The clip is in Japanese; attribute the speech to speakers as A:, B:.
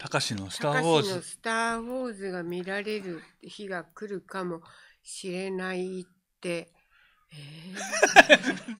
A: 高志のスター・ウォーズのスター・ウォーズが見られる日が来るかもしれないって、え